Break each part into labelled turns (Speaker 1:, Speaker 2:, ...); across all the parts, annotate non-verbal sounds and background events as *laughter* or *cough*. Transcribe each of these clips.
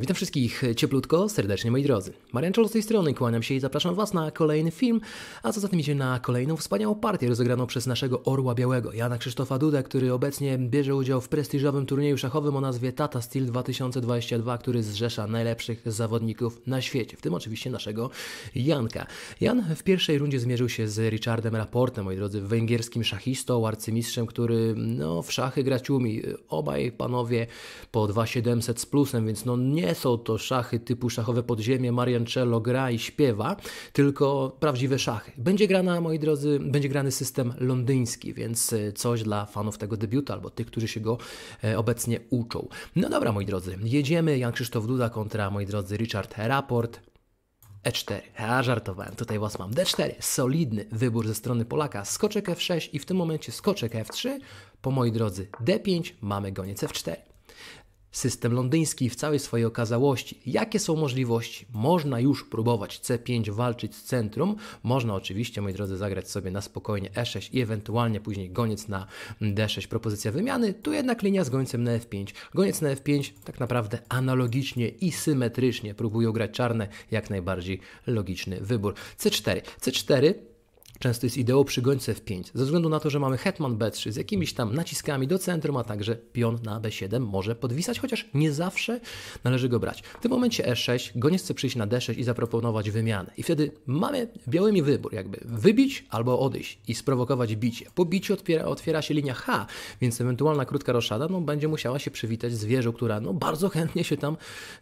Speaker 1: witam wszystkich cieplutko, serdecznie moi drodzy. Marian z tej strony, kłaniam się i zapraszam Was na kolejny film, a co za tym idzie na kolejną wspaniałą partię rozegraną przez naszego Orła Białego, Jana Krzysztofa Duda, który obecnie bierze udział w prestiżowym turnieju szachowym o nazwie Tata Steel 2022, który zrzesza najlepszych zawodników na świecie, w tym oczywiście naszego Janka. Jan w pierwszej rundzie zmierzył się z Richardem Raportem, moi drodzy, węgierskim szachistą, arcymistrzem, który no, w szachy grać umie. Obaj panowie po 2700 z plusem, więc no nie są to szachy typu szachowe podziemie, Mariancello gra i śpiewa, tylko prawdziwe szachy. Będzie grana, moi drodzy, będzie grany system londyński, więc e, coś dla fanów tego debiuta albo tych, którzy się go e, obecnie uczą. No dobra, moi drodzy, jedziemy. Jan Krzysztof Duda kontra, moi drodzy, Richard Raport. E4. Ja żartowałem, tutaj was mam. D4. Solidny wybór ze strony Polaka. Skoczek F6 i w tym momencie skoczek F3. Po moi drodzy D5 mamy goniec F4. System londyński w całej swojej okazałości. Jakie są możliwości? Można już próbować C5 walczyć z centrum. Można oczywiście, moi drodzy, zagrać sobie na spokojnie E6 i ewentualnie później goniec na D6, propozycja wymiany. Tu jednak linia z gońcem na F5. Goniec na F5 tak naprawdę analogicznie i symetrycznie próbuje grać czarne. Jak najbardziej logiczny wybór. C4. C4 często jest ideą przy gońce f5, ze względu na to, że mamy hetman b3 z jakimiś tam naciskami do centrum, a także pion na b7 może podwisać, chociaż nie zawsze należy go brać. W tym momencie e6, goniec chce przyjść na d6 i zaproponować wymianę. I wtedy mamy białymi wybór, jakby wybić albo odejść i sprowokować bicie. Po biciu otwiera, otwiera się linia h, więc ewentualna krótka roszada no, będzie musiała się przywitać z wieżą, która no, bardzo chętnie się tam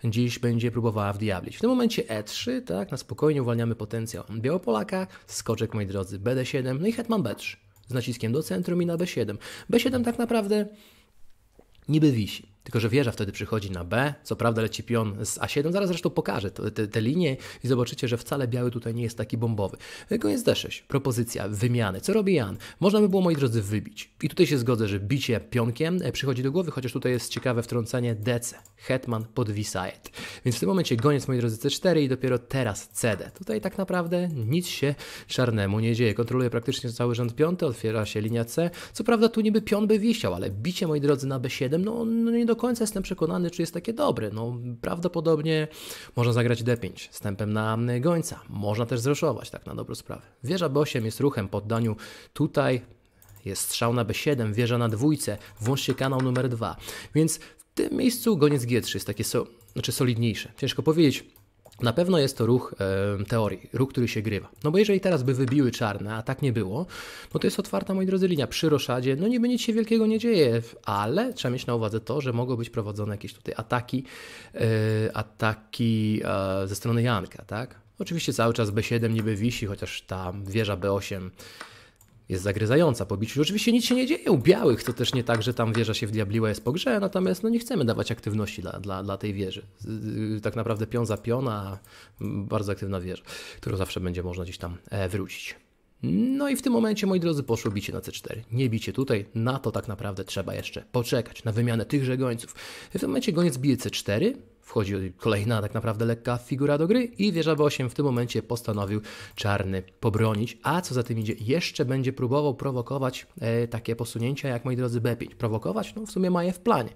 Speaker 1: gdzieś będzie próbowała wdiablić. W tym momencie e3, tak, na spokojnie uwalniamy potencjał białopolaka, skoczek moi drodzy, władzy BD7, no i hetman B3 z naciskiem do centrum i na B7. B7 tak naprawdę niby wisi. Tylko, że wieża wtedy przychodzi na B, co prawda leci pion z A7, zaraz zresztą pokażę te, te linie i zobaczycie, że wcale biały tutaj nie jest taki bombowy. Tylko jest D6, propozycja wymiany. Co robi Jan? Można by było, moi drodzy, wybić. I tutaj się zgodzę, że bicie pionkiem e, przychodzi do głowy, chociaż tutaj jest ciekawe wtrącenie DC, hetman pod Visajet. Więc w tym momencie goniec, moi drodzy, C4 i dopiero teraz CD. Tutaj tak naprawdę nic się czarnemu nie dzieje. Kontroluje praktycznie cały rząd piąty, otwiera się linia C. Co prawda tu niby pion by wisiał, ale bicie, moi drodzy, na B7, no, no nie do końca jestem przekonany, czy jest takie dobre. No, prawdopodobnie można zagrać D5 stępem na gońca. Można też zreszować, tak na dobrą sprawę. Wieża B8 jest ruchem poddaniu tutaj. Jest strzał na B7, wieża na dwójce, włączcie kanał numer 2. Więc w tym miejscu goniec G3 jest takie so, znaczy solidniejsze. Ciężko powiedzieć, na pewno jest to ruch e, teorii, ruch, który się grywa. No bo jeżeli teraz by wybiły czarne, a tak nie było, no to jest otwarta, moi drodzy, linia. Przy Roszadzie, no niby nic się wielkiego nie dzieje, ale trzeba mieć na uwadze to, że mogą być prowadzone jakieś tutaj ataki, e, ataki e, ze strony Janka, tak? Oczywiście cały czas B7 niby wisi, chociaż ta wieża B8 jest zagryzająca po biciu. Oczywiście nic się nie dzieje u białych, to też nie tak, że tam wieża się w diabliła jest po grze, natomiast no, nie chcemy dawać aktywności dla, dla, dla tej wieży. Y, tak naprawdę pion za piona, bardzo aktywna wieża, którą zawsze będzie można gdzieś tam e, wrócić. No i w tym momencie, moi drodzy, poszło bicie na C4. Nie bicie tutaj, na to tak naprawdę trzeba jeszcze poczekać, na wymianę tychże gońców. W tym momencie goniec bije C4, Wchodzi kolejna tak naprawdę lekka figura do gry i wieża B8 w tym momencie postanowił czarny pobronić, a co za tym idzie, jeszcze będzie próbował prowokować e, takie posunięcia jak moi drodzy B5. Prowokować? No w sumie ma je w planie.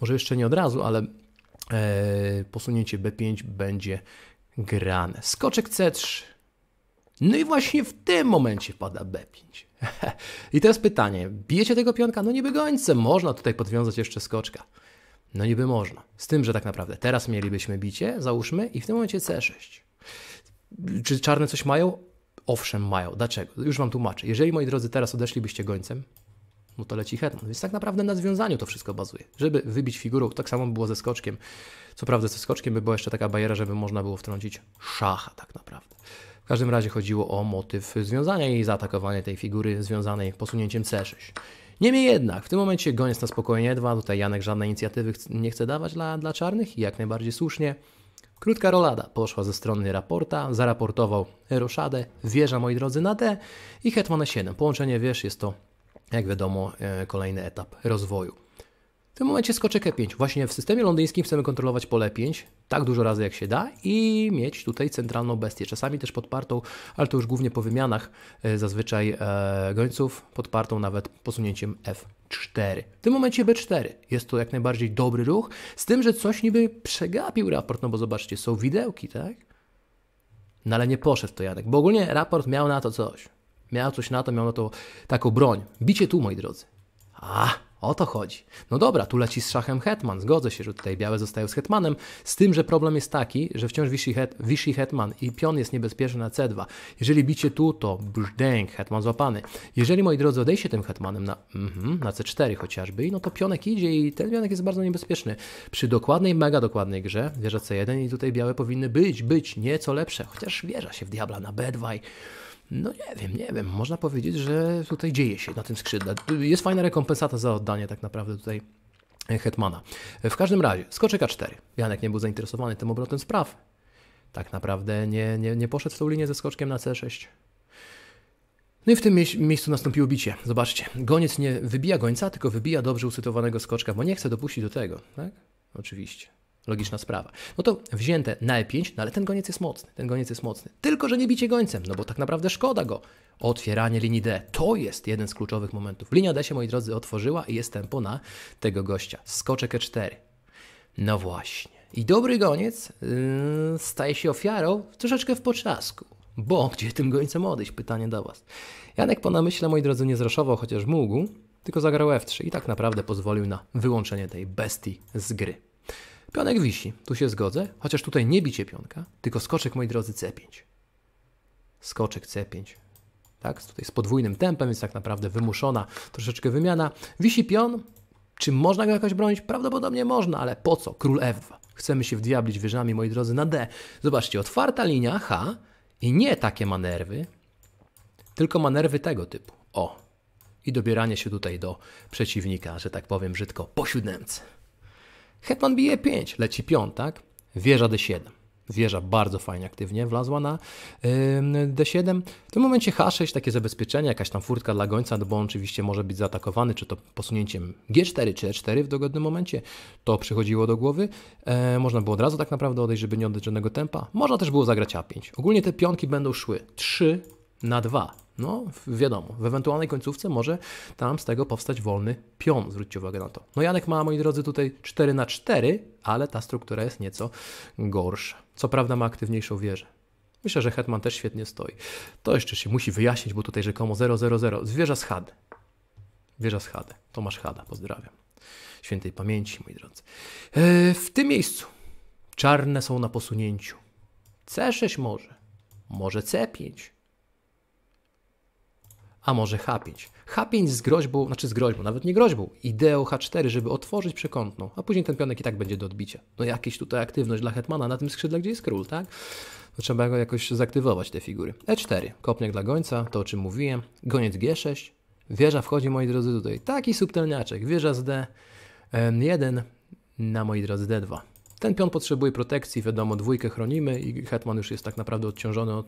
Speaker 1: Może jeszcze nie od razu, ale e, posunięcie B5 będzie grane. Skoczek C3. No i właśnie w tym momencie pada B5. *laughs* I teraz pytanie, bijecie tego pionka? No niby gońce, można tutaj podwiązać jeszcze skoczka. No niby można. Z tym, że tak naprawdę teraz mielibyśmy bicie, załóżmy, i w tym momencie C6. Czy czarne coś mają? Owszem, mają. Dlaczego? Już wam tłumaczę. Jeżeli, moi drodzy, teraz odeszlibyście gońcem, no to leci hetman. Więc tak naprawdę na związaniu to wszystko bazuje. Żeby wybić figurą, tak samo było ze skoczkiem. Co prawda ze skoczkiem by była jeszcze taka bariera, żeby można było wtrącić szacha tak naprawdę. W każdym razie chodziło o motyw związania i zaatakowanie tej figury związanej posunięciem C6. Niemniej jednak, w tym momencie goniec na spokojnie dwa. Tutaj Janek żadnej inicjatywy nie chce dawać dla, dla czarnych i jak najbardziej słusznie. Krótka rolada poszła ze strony raporta, zaraportował Roszadę, wieża moi drodzy na D i Hetman 7. Połączenie wież jest to, jak wiadomo, e, kolejny etap rozwoju. W tym momencie skoczek E5. Właśnie w systemie londyńskim chcemy kontrolować pole 5 tak dużo razy jak się da i mieć tutaj centralną bestię. Czasami też podpartą, ale to już głównie po wymianach e, zazwyczaj e, gońców, podpartą nawet posunięciem F4. W tym momencie B4. Jest to jak najbardziej dobry ruch, z tym, że coś niby przegapił raport, no bo zobaczcie, są widełki, tak? No ale nie poszedł to Janek, bo ogólnie raport miał na to coś. Miał coś na to, miał na to taką broń. Bicie tu, moi drodzy. Ah! O to chodzi. No dobra, tu leci z szachem Hetman. Zgodzę się, że tutaj białe zostają z Hetmanem. Z tym, że problem jest taki, że wciąż wisi, het, wisi Hetman i pion jest niebezpieczny na C2. Jeżeli bicie tu, to brzdęk, Hetman złapany. Jeżeli, moi drodzy, odejście tym Hetmanem na, mm, na C4 chociażby, no to pionek idzie i ten pionek jest bardzo niebezpieczny. Przy dokładnej, mega dokładnej grze, wieża C1 i tutaj białe powinny być, być nieco lepsze. Chociaż wieża się w diabla na B2. No nie wiem, nie wiem. Można powiedzieć, że tutaj dzieje się na tym skrzydle. Jest fajna rekompensata za oddanie tak naprawdę tutaj e, Hetmana. E, w każdym razie, skoczek A4. Janek nie był zainteresowany tym obrotem spraw. Tak naprawdę nie, nie, nie poszedł w tą linię ze skoczkiem na C6. No i w tym miejscu nastąpiło bicie. Zobaczcie, goniec nie wybija gońca, tylko wybija dobrze usytowanego skoczka, bo nie chce dopuścić do tego, tak? Oczywiście. Logiczna sprawa. No to wzięte na E5, no ale ten goniec jest mocny, ten goniec jest mocny. Tylko, że nie bicie gońcem, no bo tak naprawdę szkoda go. Otwieranie linii D to jest jeden z kluczowych momentów. Linia D się, moi drodzy, otworzyła i jest tempo na tego gościa. Skoczek E4. No właśnie. I dobry goniec yy, staje się ofiarą troszeczkę w poczasku. Bo gdzie tym gońcem odejść? Pytanie do Was. Janek po namyśle, moi drodzy, nie zraszował, chociaż mógł, tylko zagrał F3 i tak naprawdę pozwolił na wyłączenie tej bestii z gry. Pionek wisi, tu się zgodzę, chociaż tutaj nie bicie pionka, tylko skoczek, moi drodzy, C5. Skoczek C5. Tak, tutaj z podwójnym tempem, więc tak naprawdę wymuszona troszeczkę wymiana. Wisi pion, czy można go jakoś bronić? Prawdopodobnie można, ale po co? Król F2. Chcemy się wdiablić wieżami, moi drodzy, na D. Zobaczcie, otwarta linia H i nie takie manerwy, tylko manerwy tego typu. O, i dobieranie się tutaj do przeciwnika, że tak powiem brzydko, po siódemce. Hetman bije 5, leci piątak, wieża D7. Wieża bardzo fajnie aktywnie wlazła na D7. W tym momencie H6, takie zabezpieczenie, jakaś tam furtka dla gońca, no bo oczywiście może być zaatakowany, czy to posunięciem G4 czy E4 w dogodnym momencie. To przychodziło do głowy. E, można było od razu tak naprawdę odejść, żeby nie oddać żadnego tempa. Można też było zagrać A5. Ogólnie te pionki będą szły 3 na 2 no, wiadomo, w ewentualnej końcówce może tam z tego powstać wolny pion, zwróćcie uwagę na to. No Janek ma, moi drodzy, tutaj 4 na 4 ale ta struktura jest nieco gorsza. Co prawda ma aktywniejszą wieżę. Myślę, że Hetman też świetnie stoi. To jeszcze się musi wyjaśnić, bo tutaj rzekomo 000. Zwierza z Hady. Wieża z Hady. Tomasz Hada, pozdrawiam. Świętej pamięci, moi drodzy. Yy, w tym miejscu czarne są na posunięciu. C6 może. Może C5 a może H5. H5 z groźbą, znaczy z groźbą, nawet nie groźbą, ideą H4, żeby otworzyć przekątną, a później ten pionek i tak będzie do odbicia. No jakieś tutaj aktywność dla hetmana na tym skrzydle, gdzie jest król, tak? No, trzeba go jakoś zaktywować, te figury. E4, kopniak dla gońca, to o czym mówiłem. Goniec G6, wieża wchodzi, moi drodzy, tutaj. Taki subtelniaczek, wieża z D1 na, moi drodzy, D2. Ten pion potrzebuje protekcji, wiadomo, dwójkę chronimy i hetman już jest tak naprawdę odciążony od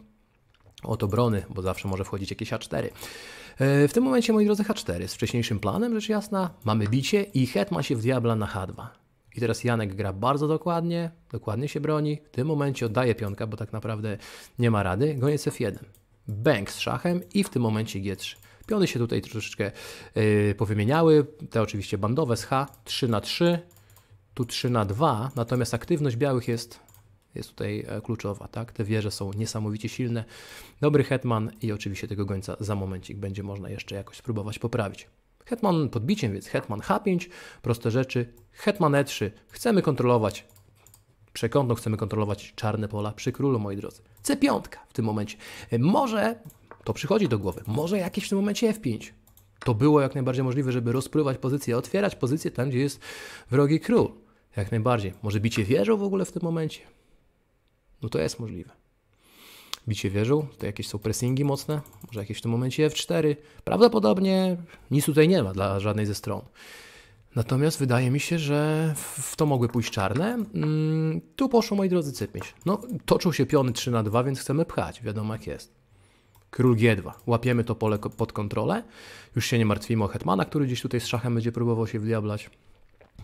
Speaker 1: od obrony, bo zawsze może wchodzić jakieś H4. E, w tym momencie, moi drodzy, H4 z wcześniejszym planem, rzecz jasna, mamy bicie i het ma się w diabla na H2. I teraz Janek gra bardzo dokładnie, dokładnie się broni. W tym momencie oddaje pionka, bo tak naprawdę nie ma rady. Goniec F1. Bank z szachem i w tym momencie G3. Piony się tutaj troszeczkę yy, powymieniały. Te oczywiście bandowe z H. 3 na 3, tu 3 na 2. Natomiast aktywność białych jest jest tutaj e, kluczowa. Tak? Te wieże są niesamowicie silne. Dobry hetman i oczywiście tego gońca za momencik będzie można jeszcze jakoś spróbować poprawić. Hetman podbiciem, więc hetman H5, proste rzeczy. Hetman E3, chcemy kontrolować przekątno, chcemy kontrolować czarne pola przy królu, moi drodzy. C5 w tym momencie. E, może, to przychodzi do głowy, może jakieś w tym momencie F5. To było jak najbardziej możliwe, żeby rozpływać pozycję, otwierać pozycję tam, gdzie jest wrogi król. Jak najbardziej. Może bicie wieżą w ogóle w tym momencie? No to jest możliwe. Bicie wieżą, to jakieś są pressingi mocne, może jakieś w tym momencie F4. Prawdopodobnie nic tutaj nie ma dla żadnej ze stron. Natomiast wydaje mi się, że w to mogły pójść czarne. Mm, tu poszło, moi drodzy, cypić. No, toczą się piony 3 na 2, więc chcemy pchać, wiadomo jak jest. Król G2. Łapiemy to pole pod kontrolę. Już się nie martwimy o Hetmana, który gdzieś tutaj z szachem będzie próbował się wdiablać.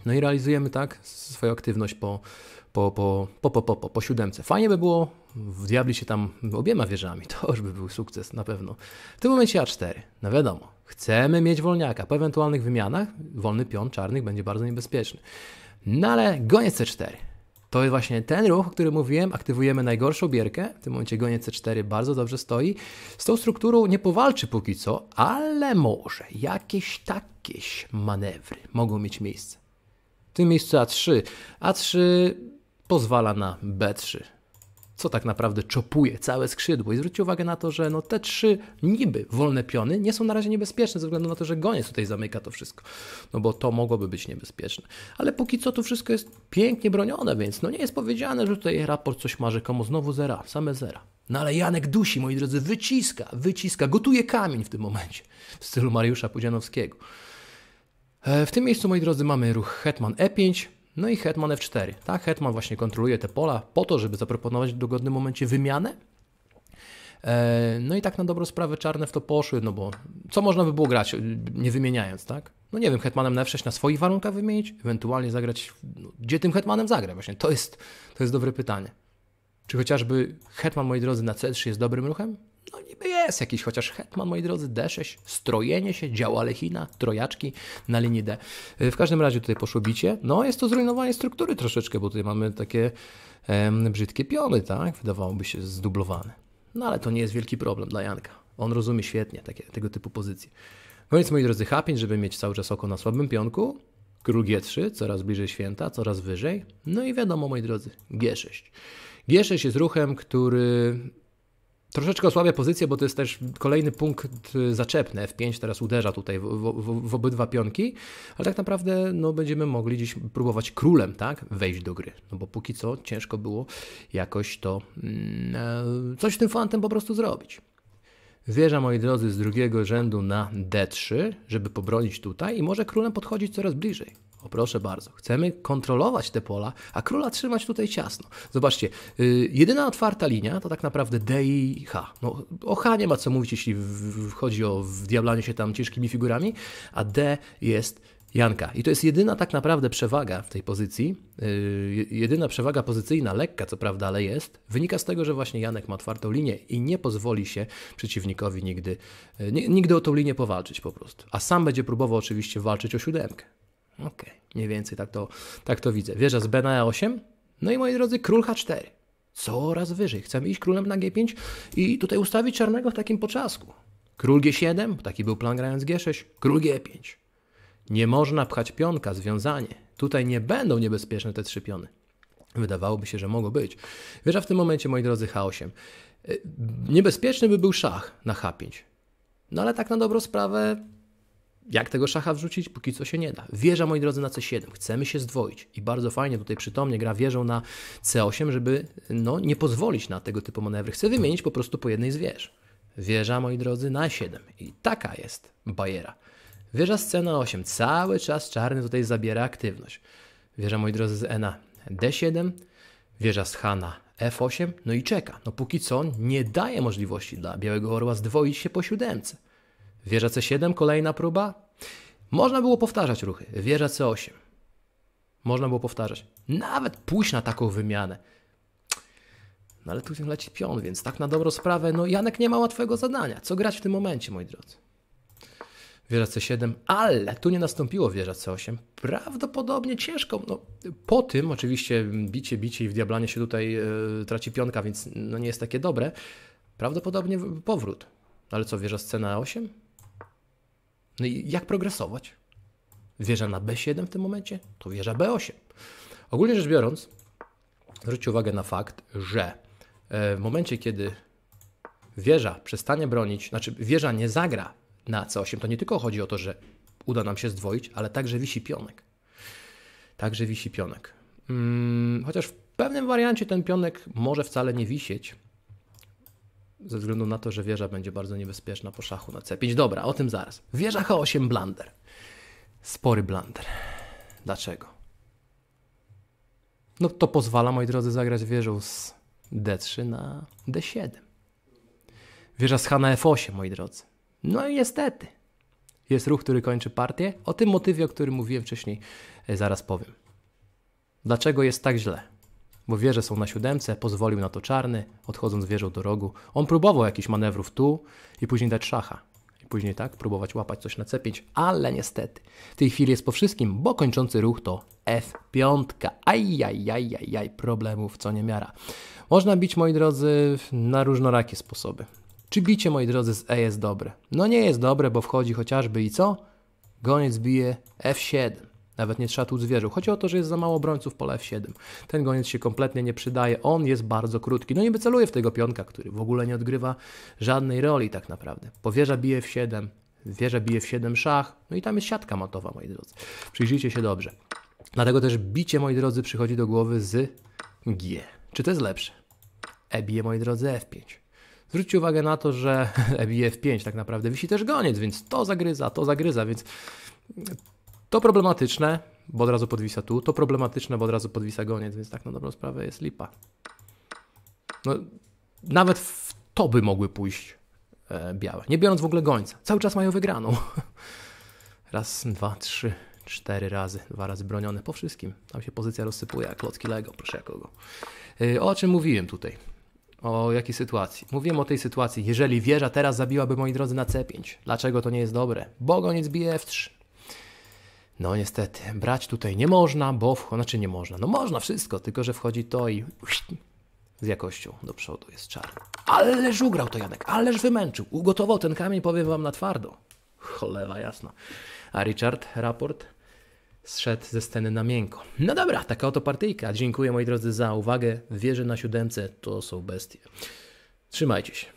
Speaker 1: No i realizujemy tak swoją aktywność po, po, po, po, po, po, po, po siódemce. Fajnie by było w diabli się tam obiema wieżami, *laughs* to już by był sukces na pewno. W tym momencie A4, no wiadomo, chcemy mieć wolniaka. Po ewentualnych wymianach wolny pion czarnych będzie bardzo niebezpieczny. No ale goniec C4. To jest właśnie ten ruch, o którym mówiłem. Aktywujemy najgorszą bierkę. W tym momencie goniec C4 bardzo dobrze stoi. Z tą strukturą nie powalczy póki co, ale może jakieś takieś manewry mogą mieć miejsce. W tym miejscu A3. A3 pozwala na B3, co tak naprawdę czopuje całe skrzydło. I zwróćcie uwagę na to, że no te trzy niby wolne piony nie są na razie niebezpieczne ze względu na to, że goniec tutaj zamyka to wszystko, no bo to mogłoby być niebezpieczne. Ale póki co tu wszystko jest pięknie bronione, więc no nie jest powiedziane, że tutaj raport coś ma rzekomo znowu zera, same zera. No ale Janek dusi, moi drodzy, wyciska, wyciska, gotuje kamień w tym momencie w stylu Mariusza Pudzianowskiego. E, w tym miejscu, moi drodzy, mamy ruch Hetman E5, no i hetman f4. Tak, hetman właśnie kontroluje te pola po to, żeby zaproponować w dogodnym momencie wymianę. E, no i tak na dobrą sprawę czarne w to poszły, no bo co można by było grać, nie wymieniając, tak? No nie wiem, hetmanem na F6 na swoich warunkach wymienić, ewentualnie zagrać, no, gdzie tym hetmanem zagra właśnie, to jest, to jest dobre pytanie. Czy chociażby hetman, moi drodzy, na C3 jest dobrym ruchem? no niby jest jakiś, chociaż Hetman, moi drodzy, D6, strojenie się, działa Lechina, trojaczki na linii D. Y, w każdym razie tutaj poszło bicie. No, jest to zrujnowanie struktury troszeczkę, bo tutaj mamy takie em, brzydkie piony, tak? Wydawałoby się zdublowane. No, ale to nie jest wielki problem dla Janka. On rozumie świetnie takie, tego typu pozycje. No więc, moi drodzy, H5, żeby mieć cały czas oko na słabym pionku. Król G3, coraz bliżej święta, coraz wyżej. No i wiadomo, moi drodzy, G6. G6 jest ruchem, który Troszeczkę osłabia pozycję, bo to jest też kolejny punkt y, zaczepny. F5 teraz uderza tutaj w, w, w, obydwa pionki, ale tak naprawdę no, będziemy mogli dziś próbować królem tak, wejść do gry. No bo póki co ciężko było jakoś to mm, e, coś tym fantem po prostu zrobić. Wieża, moi drodzy, z drugiego rzędu na D3, żeby pobronić tutaj i może królem podchodzić coraz bliżej. O proszę bardzo, chcemy kontrolować te pola, a króla trzymać tutaj ciasno. Zobaczcie, yy, jedyna otwarta linia to tak naprawdę D i H. No, o H nie ma co mówić, jeśli w, w, chodzi o wdiablanie się tam ciężkimi figurami, a D jest Janka. I to jest jedyna tak naprawdę przewaga w tej pozycji. Yy, jedyna przewaga pozycyjna, lekka co prawda, ale jest. Wynika z tego, że właśnie Janek ma otwartą linię i nie pozwoli się przeciwnikowi nigdy, yy, nigdy o tą linię powalczyć po prostu. A sam będzie próbował oczywiście walczyć o siódemkę. Okej, okay. mniej więcej tak to, tak to widzę. Wieża z B na E8. No i moi drodzy, król H4. Coraz wyżej. Chcemy iść królem na G5 i tutaj ustawić czarnego w takim poczasku. Król G7, taki był plan grając G6, król G5. Nie można pchać pionka, związanie. Tutaj nie będą niebezpieczne te trzy piony. Wydawałoby się, że mogło być. Wieża w tym momencie, moi drodzy, H8. E, niebezpieczny by był szach na H5. No ale tak na dobrą sprawę jak tego szacha wrzucić? Póki co się nie da. Wieża, moi drodzy, na C7. Chcemy się zdwoić. I bardzo fajnie tutaj przytomnie gra wieżą na C8, żeby no, nie pozwolić na tego typu manewry. Chcę wymienić po prostu po jednej z wież. Wieża, moi drodzy, na 7. I taka jest bajera. Wieża z C na 8. Cały czas czarny tutaj zabiera aktywność. Wieża, moi drodzy, z E na D7. Wieża z H na F8. No i czeka. No póki co nie daje możliwości dla Białego Orła zdwoić się po siódemce. Wieża C7, kolejna próba. Można było powtarzać ruchy. Wieża C8. Można było powtarzać. Nawet pójść na taką wymianę. No ale tu leci pion, więc tak na dobrą sprawę, no Janek nie ma łatwego zadania. Co grać w tym momencie, moi drodzy? Wieża C7, ale tu nie nastąpiło wieża C8. Prawdopodobnie ciężko. No, po tym oczywiście bicie, bicie i w diablanie się tutaj yy, traci pionka, więc no, nie jest takie dobre. Prawdopodobnie powrót. No ale co, wieża scena 8? No i jak progresować? Wieża na B7 w tym momencie to wieża B8. Ogólnie rzecz biorąc, zwróćcie uwagę na fakt, że e, w momencie, kiedy wieża przestanie bronić, znaczy wieża nie zagra na C8, to nie tylko chodzi o to, że uda nam się zdwoić, ale także wisi pionek. Także wisi pionek. Hmm, chociaż w pewnym wariancie ten pionek może wcale nie wisieć, ze względu na to, że wieża będzie bardzo niebezpieczna po szachu na C5. Dobra, o tym zaraz. Wieża H8 blunder. Spory blunder. Dlaczego? No to pozwala, moi drodzy, zagrać wieżą z D3 na D7. Wieża z H na F8, moi drodzy. No i niestety. Jest ruch, który kończy partię. O tym motywie, o którym mówiłem wcześniej, e, zaraz powiem. Dlaczego jest tak źle? bo wie, że są na siódemce, pozwolił na to czarny, odchodząc wieżą do rogu. On próbował jakichś manewrów tu i później dać szacha. I później tak, próbować łapać coś na C5, ale niestety w tej chwili jest po wszystkim, bo kończący ruch to F5. Ajajajajaj, problemów co nie miara. Można bić, moi drodzy, na różnorakie sposoby. Czy bicie, moi drodzy, z E jest dobre? No nie jest dobre, bo wchodzi chociażby i co? Goniec bije F7. Nawet nie trzeba tu zwierzył. Chodzi o to, że jest za mało obrońców pole F7. Ten goniec się kompletnie nie przydaje. On jest bardzo krótki. No i wyceluje w tego pionka, który w ogóle nie odgrywa żadnej roli tak naprawdę. Powierza bije F7, wieża bije w 7 szach. No i tam jest siatka matowa, moi drodzy. Przyjrzyjcie się dobrze. Dlatego też bicie, moi drodzy, przychodzi do głowy z G. Czy to jest lepsze? E bije, moi drodzy, F5. Zwróćcie uwagę na to, że *laughs* e bije F5 tak naprawdę wisi też goniec, więc to zagryza, to zagryza, więc to problematyczne, bo od razu podwisa tu, to problematyczne, bo od razu podwisa goniec, więc tak na dobrą sprawę jest lipa. No, nawet w to by mogły pójść e, białe, nie biorąc w ogóle gońca. Cały czas mają wygraną. *laughs* Raz, dwa, trzy, cztery razy, dwa razy bronione po wszystkim. Tam się pozycja rozsypuje jak klocki Lego, proszę kogo. E, o czym mówiłem tutaj? O jakiej sytuacji? Mówiłem o tej sytuacji. Jeżeli wieża teraz zabiłaby, moi drodzy, na C5. Dlaczego to nie jest dobre? Bo goniec bije F3. No niestety, brać tutaj nie można, bo znaczy nie można. No można wszystko, tylko że wchodzi to i z jakością do przodu jest czar. Ależ ugrał to Janek, ależ wymęczył. Ugotował ten kamień, powiem wam na twardo. Cholewa jasna. A Richard, raport, zszedł ze sceny na miękko. No dobra, taka oto partyjka. Dziękuję moi drodzy za uwagę. Wierzę na siódemce, to są bestie. Trzymajcie się.